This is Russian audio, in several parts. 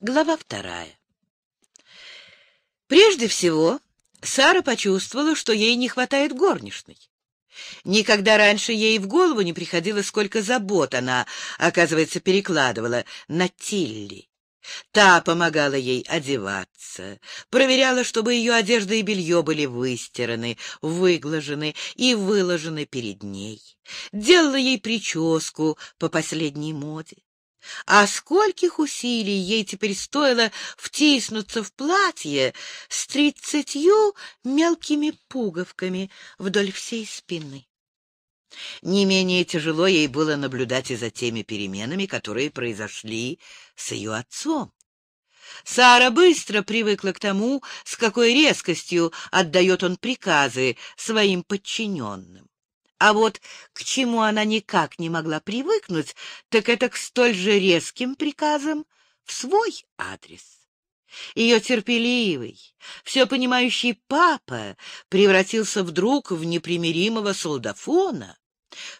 Глава вторая. Прежде всего, Сара почувствовала, что ей не хватает горничной. Никогда раньше ей в голову не приходило, сколько забот она, оказывается, перекладывала на Тилли. Та помогала ей одеваться, проверяла, чтобы ее одежда и белье были выстираны, выглажены и выложены перед ней, делала ей прическу по последней моде. А скольких усилий ей теперь стоило втиснуться в платье с тридцатью мелкими пуговками вдоль всей спины. Не менее тяжело ей было наблюдать и за теми переменами, которые произошли с ее отцом. Сара быстро привыкла к тому, с какой резкостью отдает он приказы своим подчиненным. А вот к чему она никак не могла привыкнуть, так это к столь же резким приказам в свой адрес. Ее терпеливый, все понимающий папа превратился вдруг в непримиримого солдафона,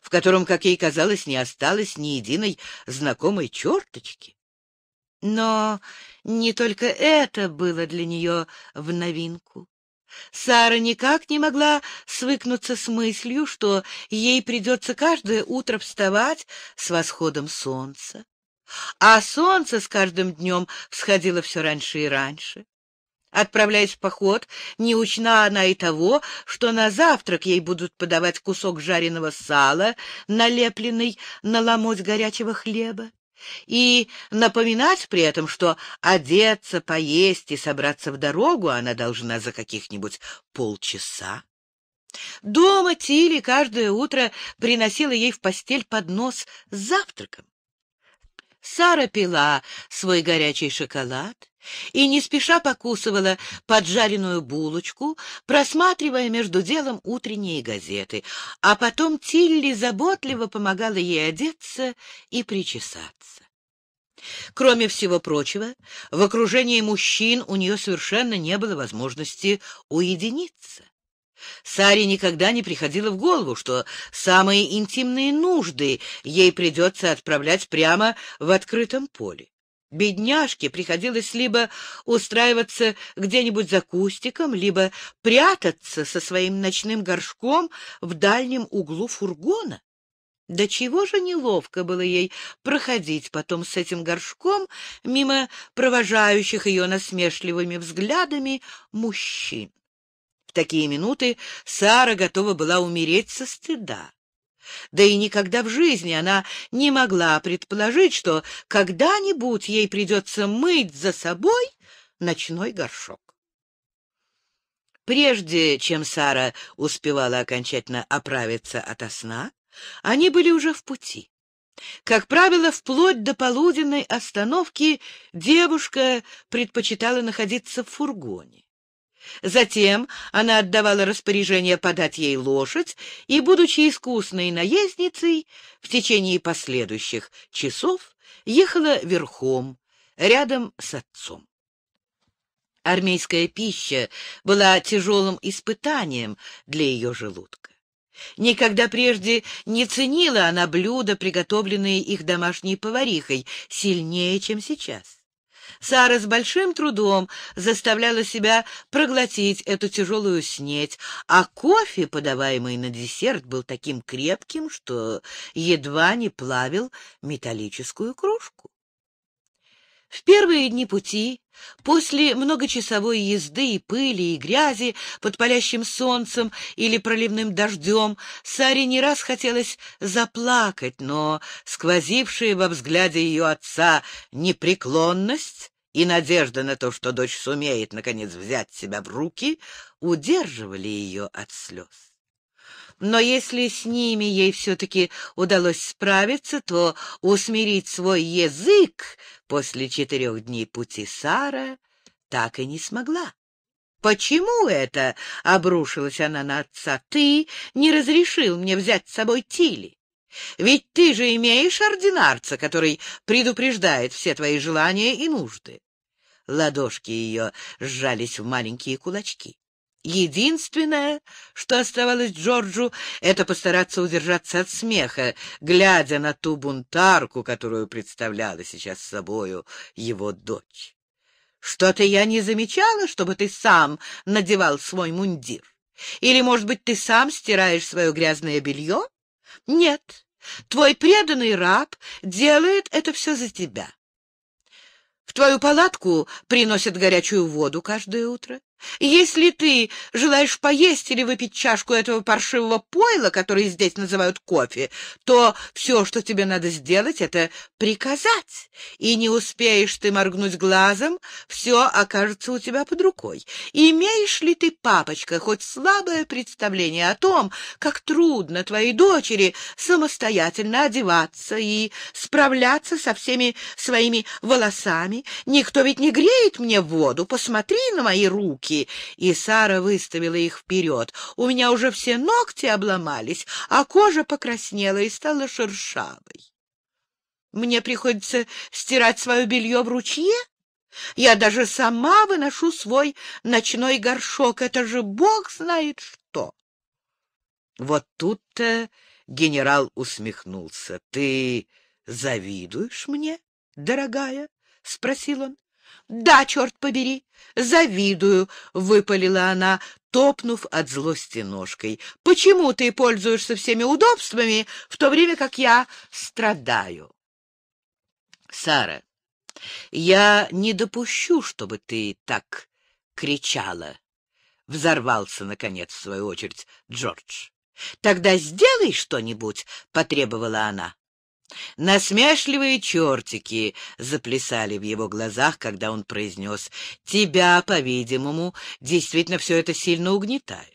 в котором, как ей казалось, не осталось ни единой знакомой черточки. Но не только это было для нее в новинку. Сара никак не могла свыкнуться с мыслью, что ей придется каждое утро вставать с восходом солнца. А солнце с каждым днем всходило все раньше и раньше. Отправляясь в поход, не учна она и того, что на завтрак ей будут подавать кусок жареного сала, налепленный на ломоть горячего хлеба. И напоминать при этом, что одеться, поесть и собраться в дорогу она должна за каких-нибудь полчаса. Дома Тили каждое утро приносила ей в постель поднос с завтраком. Сара пила свой горячий шоколад и не спеша покусывала поджаренную булочку, просматривая между делом утренние газеты, а потом Тилли заботливо помогала ей одеться и причесаться. Кроме всего прочего, в окружении мужчин у нее совершенно не было возможности уединиться. Саре никогда не приходило в голову, что самые интимные нужды ей придется отправлять прямо в открытом поле. Бедняжке приходилось либо устраиваться где-нибудь за кустиком, либо прятаться со своим ночным горшком в дальнем углу фургона. Да чего же неловко было ей проходить потом с этим горшком мимо провожающих ее насмешливыми взглядами мужчин такие минуты Сара готова была умереть со стыда. Да и никогда в жизни она не могла предположить, что когда-нибудь ей придется мыть за собой ночной горшок. Прежде чем Сара успевала окончательно оправиться от сна, они были уже в пути. Как правило, вплоть до полуденной остановки девушка предпочитала находиться в фургоне. Затем она отдавала распоряжение подать ей лошадь, и, будучи искусной наездницей, в течение последующих часов ехала верхом, рядом с отцом. Армейская пища была тяжелым испытанием для ее желудка. Никогда прежде не ценила она блюда, приготовленные их домашней поварихой, сильнее, чем сейчас. Сара с большим трудом заставляла себя проглотить эту тяжелую снеть, а кофе, подаваемый на десерт, был таким крепким, что едва не плавил металлическую кружку. В первые дни пути, после многочасовой езды и пыли, и грязи под палящим солнцем или проливным дождем, Саре не раз хотелось заплакать, но сквозившая во взгляде ее отца непреклонность и надежда на то, что дочь сумеет, наконец, взять себя в руки, удерживали ее от слез но если с ними ей все-таки удалось справиться, то усмирить свой язык после четырех дней пути Сара так и не смогла. «Почему это?» — обрушилась она на отца. «Ты не разрешил мне взять с собой Тили. Ведь ты же имеешь ординарца, который предупреждает все твои желания и нужды». Ладошки ее сжались в маленькие кулачки. Единственное, что оставалось Джорджу, это постараться удержаться от смеха, глядя на ту бунтарку, которую представляла сейчас собою его дочь. Что-то я не замечала, чтобы ты сам надевал свой мундир. Или, может быть, ты сам стираешь свое грязное белье? Нет, твой преданный раб делает это все за тебя. В твою палатку приносят горячую воду каждое утро. Если ты желаешь поесть или выпить чашку этого паршивого пойла, который здесь называют кофе, то все, что тебе надо сделать, это приказать. И не успеешь ты моргнуть глазом, все окажется у тебя под рукой. Имеешь ли ты, папочка, хоть слабое представление о том, как трудно твоей дочери самостоятельно одеваться и справляться со всеми своими волосами? Никто ведь не греет мне воду, посмотри на мои руки руки, и Сара выставила их вперед. У меня уже все ногти обломались, а кожа покраснела и стала шершавой. Мне приходится стирать свое белье в ручье? Я даже сама выношу свой ночной горшок. Это же бог знает что. Вот тут-то генерал усмехнулся. — Ты завидуешь мне, дорогая? — спросил он. Да, черт побери, завидую, выпалила она, топнув от злости ножкой. Почему ты пользуешься всеми удобствами, в то время как я страдаю? Сара, я не допущу, чтобы ты так кричала. Взорвался, наконец, в свою очередь, Джордж. «Тогда сделай что-нибудь», — потребовала она. Насмешливые чертики заплясали в его глазах, когда он произнес «Тебя, по-видимому, действительно все это сильно угнетает.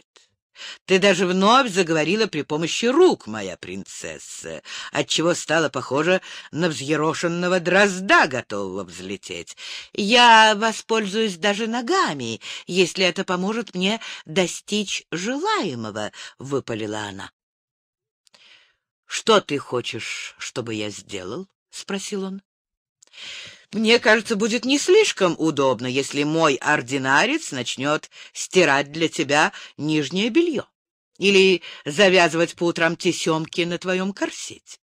Ты даже вновь заговорила при помощи рук, моя принцесса, отчего стало похоже на взъерошенного дрозда, готового взлететь. Я воспользуюсь даже ногами, если это поможет мне достичь желаемого», — выпалила она. Что ты хочешь, чтобы я сделал? спросил он. Мне кажется, будет не слишком удобно, если мой ординарец начнет стирать для тебя нижнее белье или завязывать по утрам тесемки на твоем корсете.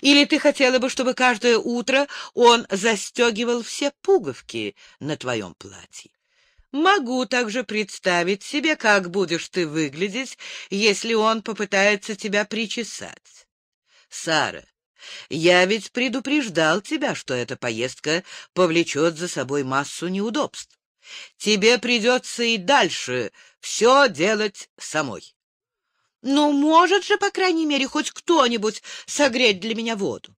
Или ты хотела бы, чтобы каждое утро он застегивал все пуговки на твоем платье? Могу также представить себе, как будешь ты выглядеть, если он попытается тебя причесать. Сара, я ведь предупреждал тебя, что эта поездка повлечет за собой массу неудобств. Тебе придется и дальше все делать самой. Ну, может же, по крайней мере, хоть кто-нибудь согреть для меня воду.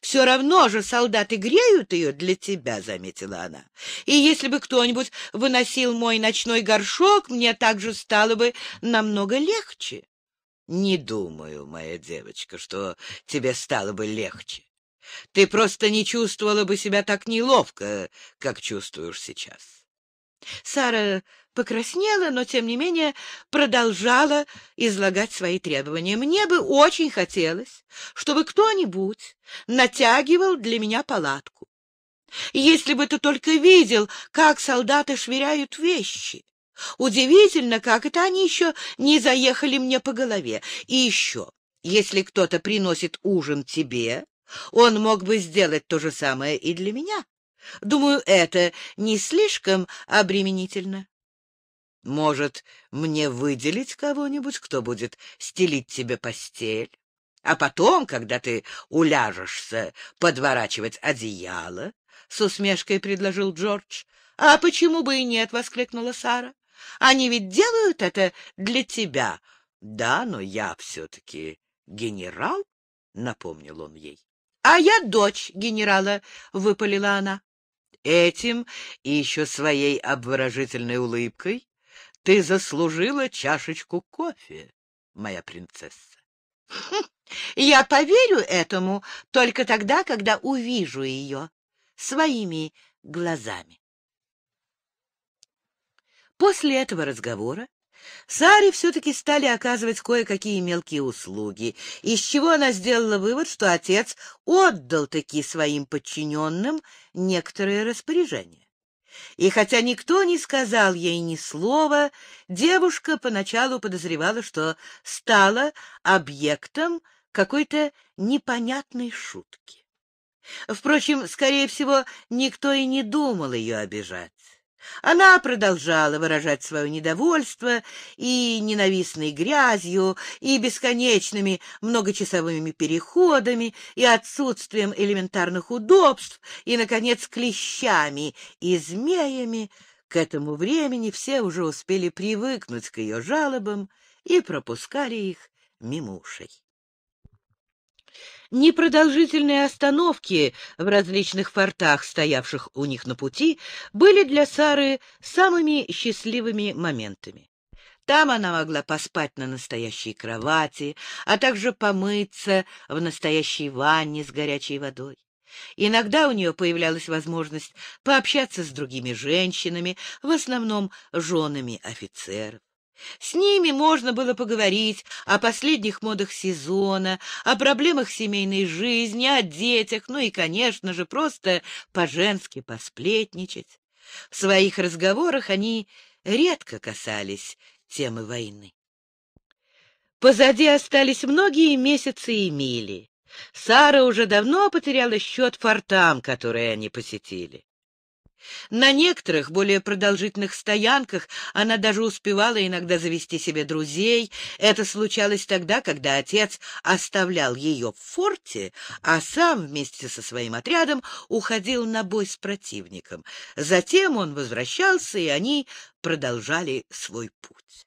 Все равно же солдаты греют ее для тебя, — заметила она. И если бы кто-нибудь выносил мой ночной горшок, мне также стало бы намного легче. Не думаю, моя девочка, что тебе стало бы легче. Ты просто не чувствовала бы себя так неловко, как чувствуешь сейчас. Сара покраснела, но, тем не менее, продолжала излагать свои требования. «Мне бы очень хотелось, чтобы кто-нибудь натягивал для меня палатку. Если бы ты только видел, как солдаты швыряют вещи. Удивительно, как это они еще не заехали мне по голове. И еще, если кто-то приносит ужин тебе, он мог бы сделать то же самое и для меня». Думаю, это не слишком обременительно. Может, мне выделить кого-нибудь, кто будет стелить тебе постель? А потом, когда ты уляжешься, подворачивать одеяло? С усмешкой предложил Джордж. А почему бы и нет? воскликнула Сара. Они ведь делают это для тебя. Да, но я все-таки генерал, напомнил он ей. А я дочь генерала, выпалила она. Этим и еще своей обворожительной улыбкой ты заслужила чашечку кофе, моя принцесса. Хм, я поверю этому только тогда, когда увижу ее своими глазами. После этого разговора Саре все-таки стали оказывать кое-какие мелкие услуги, из чего она сделала вывод, что отец отдал таки своим подчиненным некоторые распоряжения. И хотя никто не сказал ей ни слова, девушка поначалу подозревала, что стала объектом какой-то непонятной шутки. Впрочем, скорее всего, никто и не думал ее обижать. Она продолжала выражать свое недовольство и ненавистной грязью, и бесконечными многочасовыми переходами, и отсутствием элементарных удобств, и, наконец, клещами и змеями. К этому времени все уже успели привыкнуть к ее жалобам и пропускали их мимо ушей. Непродолжительные остановки в различных фортах, стоявших у них на пути, были для Сары самыми счастливыми моментами. Там она могла поспать на настоящей кровати, а также помыться в настоящей ванне с горячей водой. Иногда у нее появлялась возможность пообщаться с другими женщинами, в основном женами офицеров. С ними можно было поговорить о последних модах сезона, о проблемах семейной жизни, о детях, ну и, конечно же, просто по-женски посплетничать. В своих разговорах они редко касались темы войны. Позади остались многие месяцы и мили. Сара уже давно потеряла счет фортам, которые они посетили. На некоторых более продолжительных стоянках она даже успевала иногда завести себе друзей. Это случалось тогда, когда отец оставлял ее в форте, а сам вместе со своим отрядом уходил на бой с противником. Затем он возвращался, и они продолжали свой путь.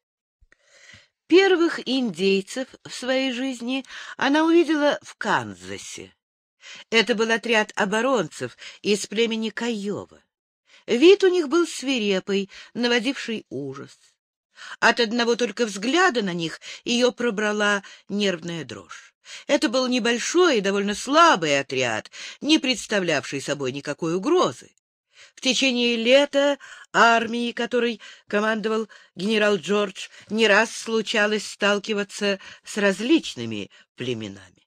Первых индейцев в своей жизни она увидела в Канзасе. Это был отряд оборонцев из племени Каева. Вид у них был свирепый, наводивший ужас. От одного только взгляда на них ее пробрала нервная дрожь. Это был небольшой и довольно слабый отряд, не представлявший собой никакой угрозы. В течение лета армии, которой командовал генерал Джордж, не раз случалось сталкиваться с различными племенами.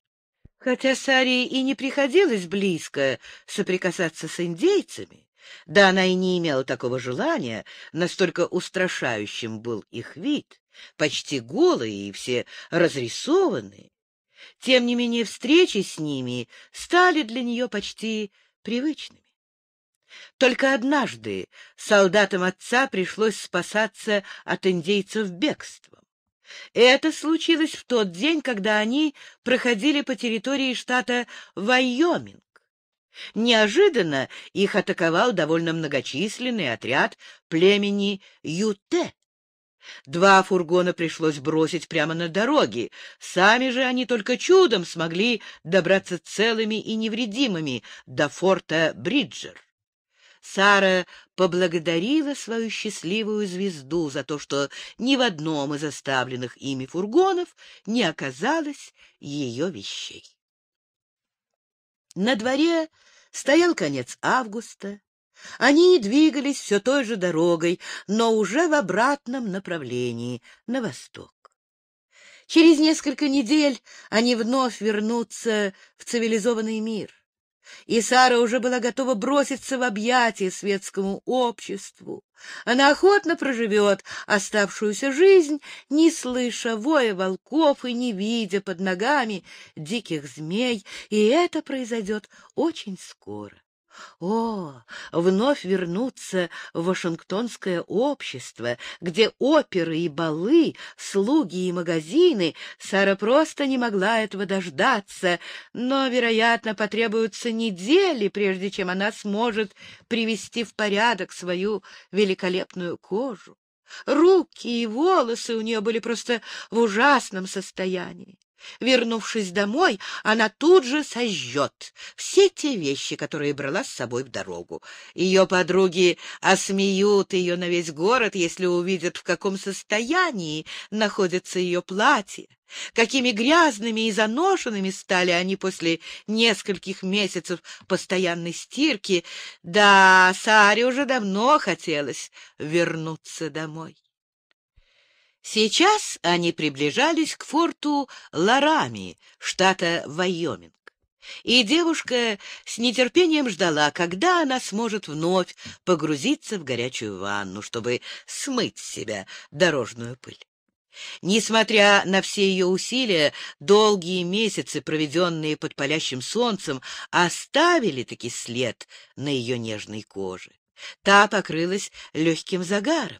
Хотя Сарии и не приходилось близко соприкасаться с индейцами, да она и не имела такого желания, настолько устрашающим был их вид, почти голые и все разрисованные. Тем не менее, встречи с ними стали для нее почти привычными. Только однажды солдатам отца пришлось спасаться от индейцев бегством. Это случилось в тот день, когда они проходили по территории штата Вайоминг. Неожиданно их атаковал довольно многочисленный отряд племени Юте. Два фургона пришлось бросить прямо на дороге. Сами же они только чудом смогли добраться целыми и невредимыми до форта Бриджер. Сара поблагодарила свою счастливую звезду за то, что ни в одном из оставленных ими фургонов не оказалось ее вещей. На дворе стоял конец августа. Они двигались все той же дорогой, но уже в обратном направлении, на восток. Через несколько недель они вновь вернутся в цивилизованный мир. И Сара уже была готова броситься в объятия светскому обществу. Она охотно проживет оставшуюся жизнь, не слыша воя волков и не видя под ногами диких змей, и это произойдет очень скоро. О, вновь вернуться в Вашингтонское общество, где оперы и балы, слуги и магазины. Сара просто не могла этого дождаться, но, вероятно, потребуются недели, прежде чем она сможет привести в порядок свою великолепную кожу. Руки и волосы у нее были просто в ужасном состоянии. Вернувшись домой, она тут же сожжет все те вещи, которые брала с собой в дорогу. Ее подруги осмеют ее на весь город, если увидят, в каком состоянии находится ее платье, какими грязными и заношенными стали они после нескольких месяцев постоянной стирки. Да, Саре уже давно хотелось вернуться домой. Сейчас они приближались к форту Ларами, штата Вайоминг. И девушка с нетерпением ждала, когда она сможет вновь погрузиться в горячую ванну, чтобы смыть с себя дорожную пыль. Несмотря на все ее усилия, долгие месяцы, проведенные под палящим солнцем, оставили таки след на ее нежной коже. Та покрылась легким загаром.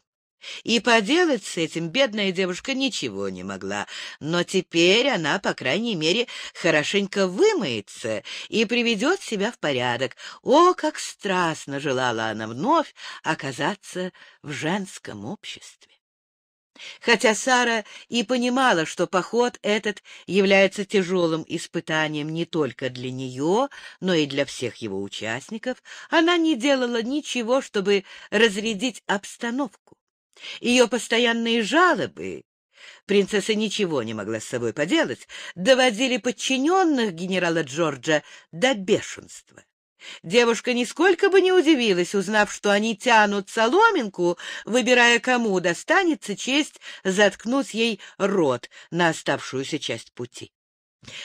И поделать с этим бедная девушка ничего не могла, но теперь она, по крайней мере, хорошенько вымоется и приведет себя в порядок. О, как страстно желала она вновь оказаться в женском обществе! Хотя Сара и понимала, что поход этот является тяжелым испытанием не только для нее, но и для всех его участников, она не делала ничего, чтобы разрядить обстановку. Ее постоянные жалобы принцесса ничего не могла с собой поделать, доводили подчиненных генерала Джорджа до бешенства. Девушка нисколько бы не удивилась, узнав, что они тянут соломинку, выбирая, кому достанется честь заткнуть ей рот на оставшуюся часть пути.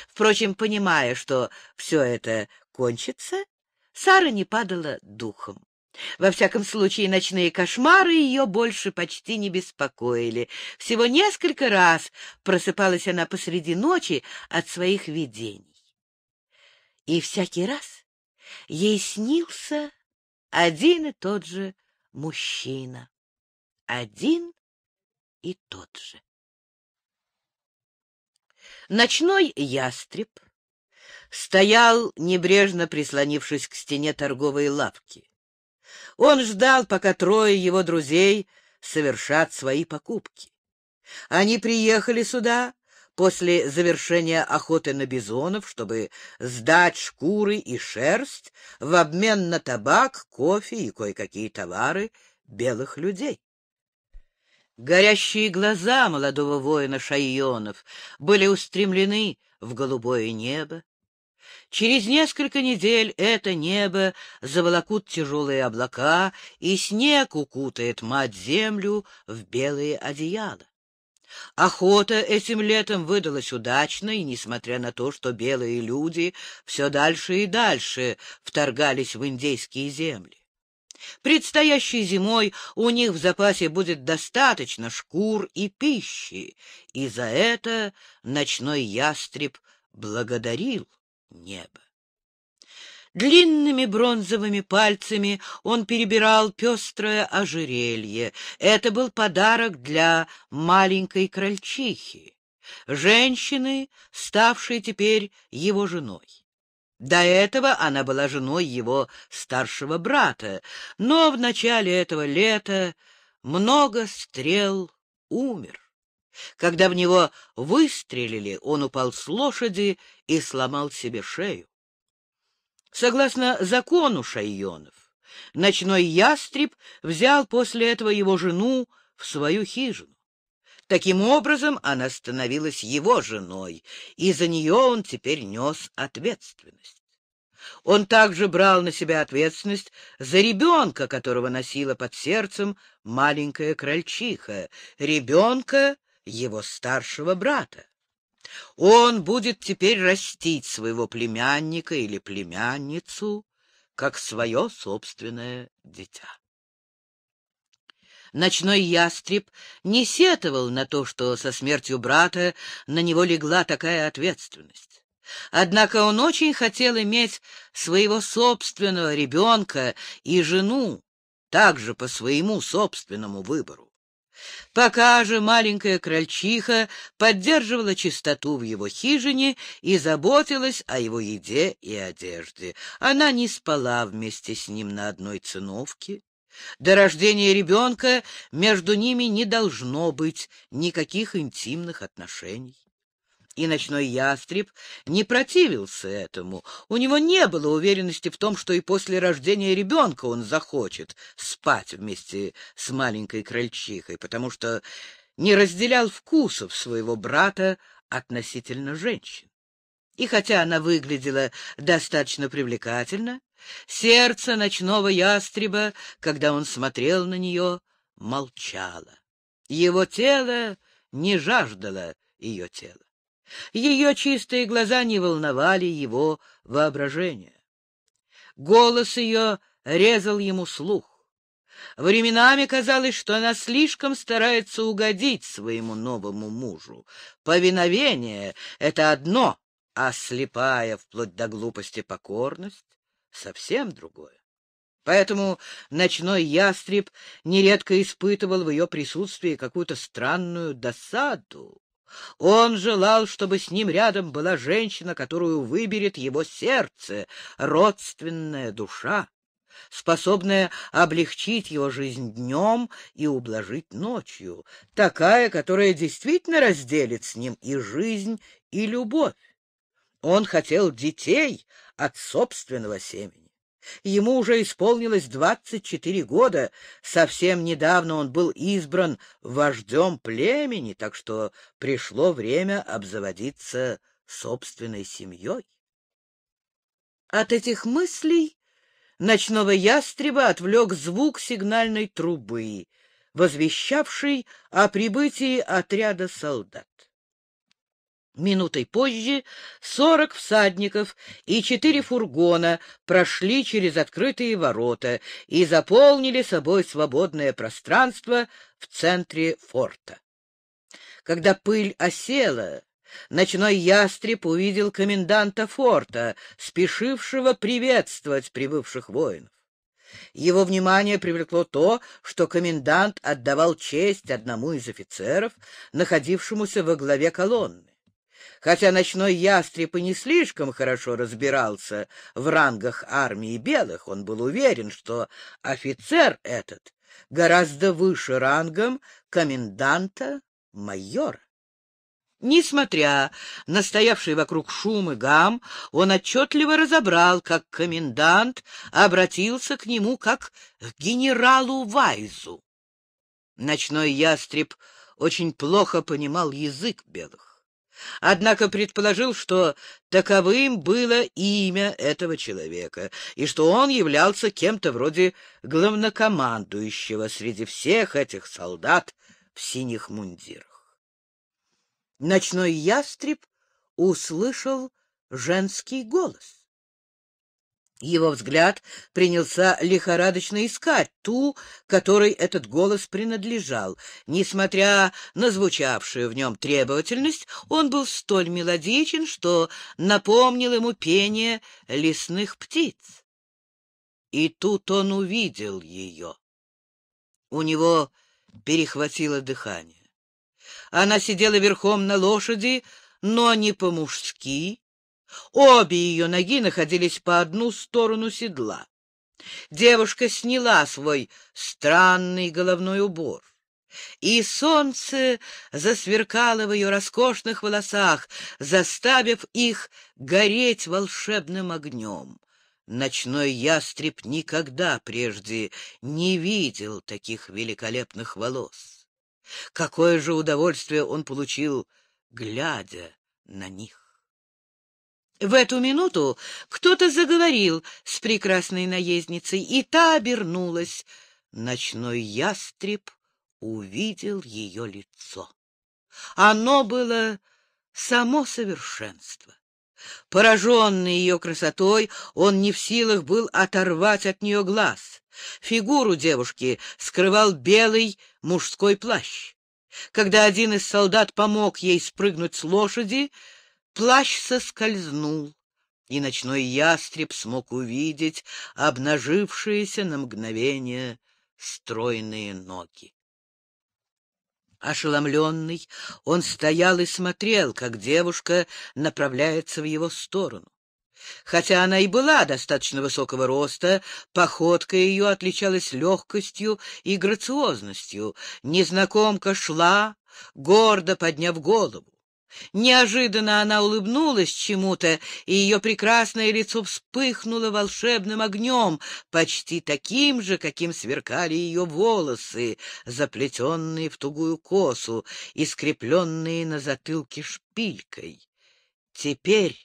Впрочем, понимая, что все это кончится, Сара не падала духом. Во всяком случае, ночные кошмары ее больше почти не беспокоили. Всего несколько раз просыпалась она посреди ночи от своих видений. И всякий раз ей снился один и тот же мужчина. Один и тот же. Ночной ястреб стоял, небрежно прислонившись к стене торговой лавки. Он ждал, пока трое его друзей совершат свои покупки. Они приехали сюда после завершения охоты на бизонов, чтобы сдать шкуры и шерсть в обмен на табак, кофе и кое-какие товары белых людей. Горящие глаза молодого воина Шайонов были устремлены в голубое небо, Через несколько недель это небо заволокут тяжелые облака, и снег укутает мать-землю в белые одеяла. Охота этим летом выдалась удачной, несмотря на то, что белые люди все дальше и дальше вторгались в индейские земли. Предстоящей зимой у них в запасе будет достаточно шкур и пищи, и за это ночной ястреб благодарил небо. Длинными бронзовыми пальцами он перебирал пестрое ожерелье. Это был подарок для маленькой крольчихи, женщины, ставшей теперь его женой. До этого она была женой его старшего брата, но в начале этого лета много стрел умер. Когда в него выстрелили, он упал с лошади и сломал себе шею. Согласно закону шайонов, ночной ястреб взял после этого его жену в свою хижину. Таким образом, она становилась его женой, и за нее он теперь нес ответственность. Он также брал на себя ответственность за ребенка, которого носила под сердцем маленькая крольчиха, ребенка, его старшего брата. Он будет теперь растить своего племянника или племянницу как свое собственное дитя. Ночной ястреб не сетовал на то, что со смертью брата на него легла такая ответственность. Однако он очень хотел иметь своего собственного ребенка и жену, также по своему собственному выбору. Пока же маленькая крольчиха поддерживала чистоту в его хижине и заботилась о его еде и одежде. Она не спала вместе с ним на одной циновке. До рождения ребенка между ними не должно быть никаких интимных отношений и ночной ястреб не противился этому. У него не было уверенности в том, что и после рождения ребенка он захочет спать вместе с маленькой крольчихой, потому что не разделял вкусов своего брата относительно женщин. И хотя она выглядела достаточно привлекательно, сердце ночного ястреба, когда он смотрел на нее, молчало. Его тело не жаждало ее тела. Ее чистые глаза не волновали его воображение. Голос ее резал ему слух. Временами казалось, что она слишком старается угодить своему новому мужу. Повиновение — это одно, а слепая вплоть до глупости покорность — совсем другое. Поэтому ночной ястреб нередко испытывал в ее присутствии какую-то странную досаду. Он желал, чтобы с ним рядом была женщина, которую выберет его сердце, родственная душа, способная облегчить его жизнь днем и ублажить ночью, такая, которая действительно разделит с ним и жизнь, и любовь. Он хотел детей от собственного семени. Ему уже исполнилось 24 года, совсем недавно он был избран вождем племени, так что пришло время обзаводиться собственной семьей. От этих мыслей ночного ястреба отвлек звук сигнальной трубы, возвещавший о прибытии отряда солдат. Минутой позже сорок всадников и четыре фургона прошли через открытые ворота и заполнили собой свободное пространство в центре форта. Когда пыль осела, ночной ястреб увидел коменданта форта, спешившего приветствовать прибывших воинов. Его внимание привлекло то, что комендант отдавал честь одному из офицеров, находившемуся во главе колонны. Хотя ночной ястреб и не слишком хорошо разбирался в рангах армии белых, он был уверен, что офицер этот гораздо выше рангом коменданта майора. Несмотря на стоявший вокруг шум и гам, он отчетливо разобрал, как комендант обратился к нему как к генералу Вайзу. Ночной ястреб очень плохо понимал язык белых. Однако предположил, что таковым было имя этого человека, и что он являлся кем-то вроде главнокомандующего среди всех этих солдат в синих мундирах. Ночной ястреб услышал женский голос. Его взгляд принялся лихорадочно искать ту, которой этот голос принадлежал. Несмотря на звучавшую в нем требовательность, он был столь мелодичен, что напомнил ему пение лесных птиц. И тут он увидел ее. У него перехватило дыхание. Она сидела верхом на лошади, но не по-мужски, Обе ее ноги находились по одну сторону седла. Девушка сняла свой странный головной убор. И солнце засверкало в ее роскошных волосах, заставив их гореть волшебным огнем. Ночной ястреб никогда прежде не видел таких великолепных волос. Какое же удовольствие он получил, глядя на них! В эту минуту кто-то заговорил с прекрасной наездницей, и та обернулась. Ночной ястреб увидел ее лицо. Оно было само совершенство. Пораженный ее красотой, он не в силах был оторвать от нее глаз. Фигуру девушки скрывал белый мужской плащ. Когда один из солдат помог ей спрыгнуть с лошади, Плащ соскользнул, и ночной ястреб смог увидеть обнажившиеся на мгновение стройные ноги. Ошеломленный, он стоял и смотрел, как девушка направляется в его сторону. Хотя она и была достаточно высокого роста, походка ее отличалась легкостью и грациозностью. Незнакомка шла, гордо подняв голову. Неожиданно она улыбнулась чему-то, и ее прекрасное лицо вспыхнуло волшебным огнем, почти таким же, каким сверкали ее волосы, заплетенные в тугую косу и скрепленные на затылке шпилькой. Теперь...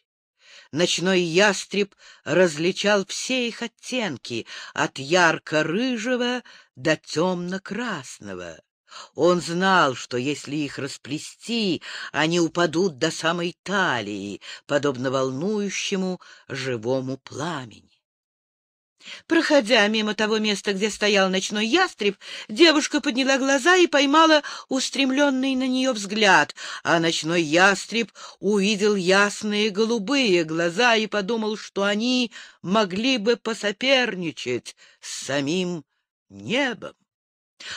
Ночной ястреб различал все их оттенки, от ярко-рыжего до темно-красного. Он знал, что если их расплести, они упадут до самой талии, подобно волнующему живому пламени. Проходя мимо того места, где стоял ночной ястреб, девушка подняла глаза и поймала устремленный на нее взгляд, а ночной ястреб увидел ясные голубые глаза и подумал, что они могли бы посоперничать с самим небом.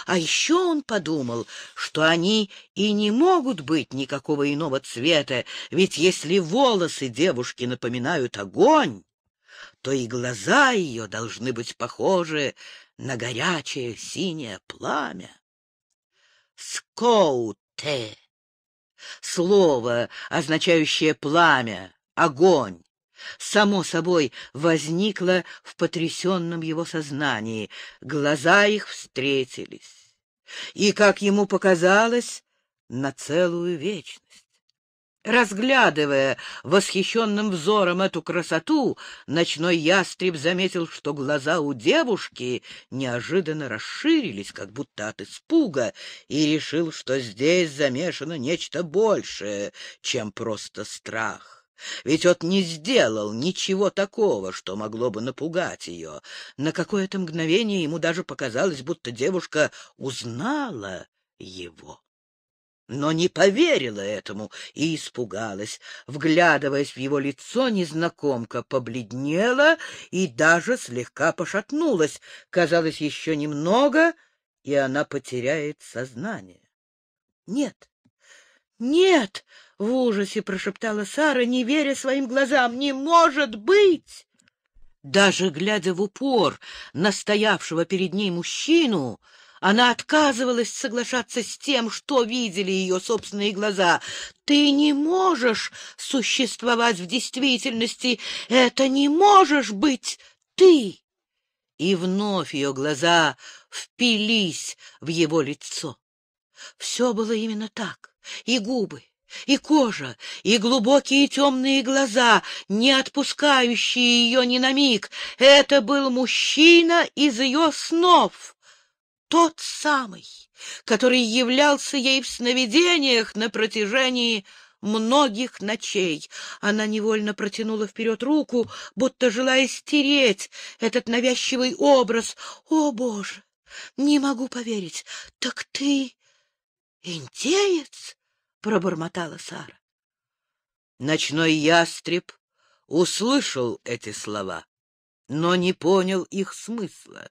А еще он подумал, что они и не могут быть никакого иного цвета, ведь если волосы девушки напоминают огонь, то и глаза ее должны быть похожи на горячее синее пламя. Скоуте — слово, означающее пламя, огонь само собой возникло в потрясенном его сознании. Глаза их встретились. И, как ему показалось, на целую вечность. Разглядывая восхищенным взором эту красоту, ночной ястреб заметил, что глаза у девушки неожиданно расширились, как будто от испуга, и решил, что здесь замешано нечто большее, чем просто страх. Ведь он не сделал ничего такого, что могло бы напугать ее. На какое-то мгновение ему даже показалось, будто девушка узнала его. Но не поверила этому и испугалась. Вглядываясь в его лицо, незнакомка побледнела и даже слегка пошатнулась. Казалось, еще немного, и она потеряет сознание. Нет, «Нет!» — в ужасе прошептала Сара, не веря своим глазам. «Не может быть!» Даже глядя в упор настоявшего перед ней мужчину, она отказывалась соглашаться с тем, что видели ее собственные глаза. «Ты не можешь существовать в действительности! Это не можешь быть ты!» И вновь ее глаза впились в его лицо. Все было именно так и губы, и кожа, и глубокие темные глаза, не отпускающие ее ни на миг. Это был мужчина из ее снов, тот самый, который являлся ей в сновидениях на протяжении многих ночей. Она невольно протянула вперед руку, будто желая стереть этот навязчивый образ. «О, Боже! Не могу поверить! Так ты...» «Индеец?» пробормотала Сара. Ночной ястреб услышал эти слова, но не понял их смысла.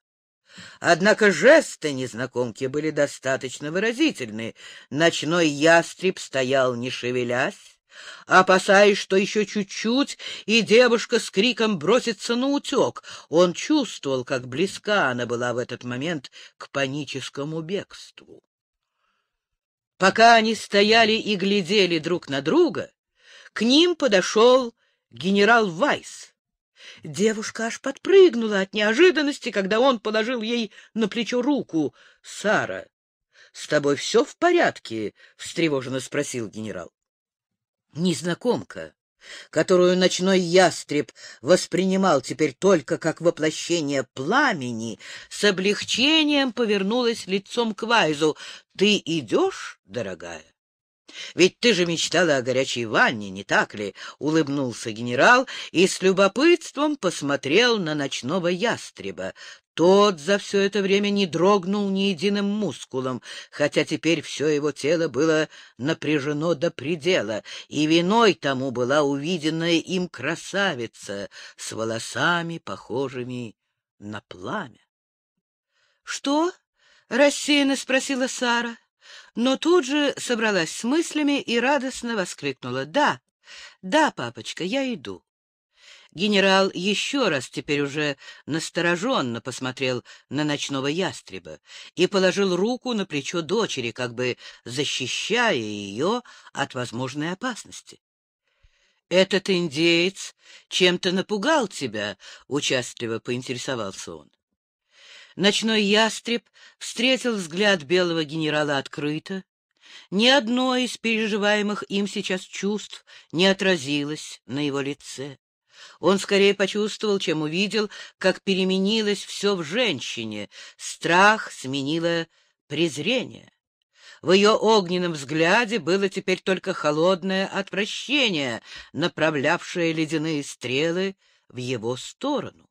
Однако жесты незнакомки были достаточно выразительны. Ночной ястреб стоял, не шевелясь, опасаясь, что еще чуть-чуть, и девушка с криком бросится на утек. Он чувствовал, как близка она была в этот момент к паническому бегству. Пока они стояли и глядели друг на друга, к ним подошел генерал Вайс. Девушка аж подпрыгнула от неожиданности, когда он положил ей на плечо руку. — Сара, с тобой все в порядке? — встревоженно спросил генерал. Незнакомка которую ночной ястреб воспринимал теперь только как воплощение пламени, с облегчением повернулась лицом к Вайзу. — Ты идешь, дорогая? Ведь ты же мечтала о горячей ванне, не так ли? — улыбнулся генерал и с любопытством посмотрел на ночного ястреба. Тот за все это время не дрогнул ни единым мускулом, хотя теперь все его тело было напряжено до предела, и виной тому была увиденная им красавица с волосами, похожими на пламя. — Что? — рассеянно спросила Сара, но тут же собралась с мыслями и радостно воскликнула. — Да, да, папочка, я иду. Генерал еще раз теперь уже настороженно посмотрел на ночного ястреба и положил руку на плечо дочери, как бы защищая ее от возможной опасности. — Этот индеец чем-то напугал тебя, — участливо поинтересовался он. Ночной ястреб встретил взгляд белого генерала открыто. Ни одно из переживаемых им сейчас чувств не отразилось на его лице. Он скорее почувствовал, чем увидел, как переменилось все в женщине. Страх сменило презрение. В ее огненном взгляде было теперь только холодное отвращение, направлявшее ледяные стрелы в его сторону.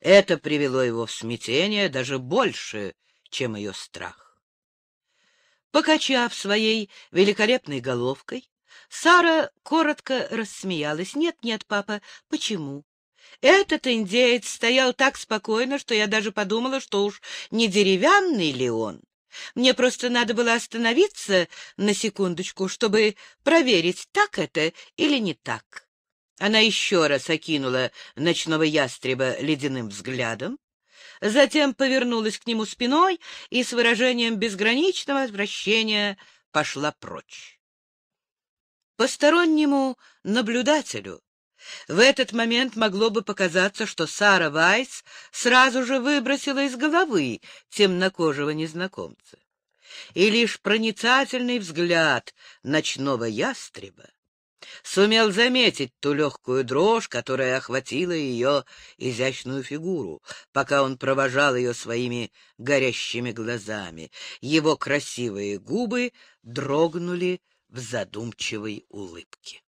Это привело его в смятение даже больше, чем ее страх. Покачав своей великолепной головкой, Сара коротко рассмеялась. «Нет, нет, папа, почему?» Этот индеец стоял так спокойно, что я даже подумала, что уж не деревянный ли он. Мне просто надо было остановиться на секундочку, чтобы проверить, так это или не так. Она еще раз окинула ночного ястреба ледяным взглядом, затем повернулась к нему спиной и с выражением безграничного отвращения пошла прочь. Постороннему наблюдателю в этот момент могло бы показаться, что Сара Вайс сразу же выбросила из головы темнокожего незнакомца. И лишь проницательный взгляд ночного ястреба сумел заметить ту легкую дрожь, которая охватила ее изящную фигуру, пока он провожал ее своими горящими глазами. Его красивые губы дрогнули в задумчивой улыбке.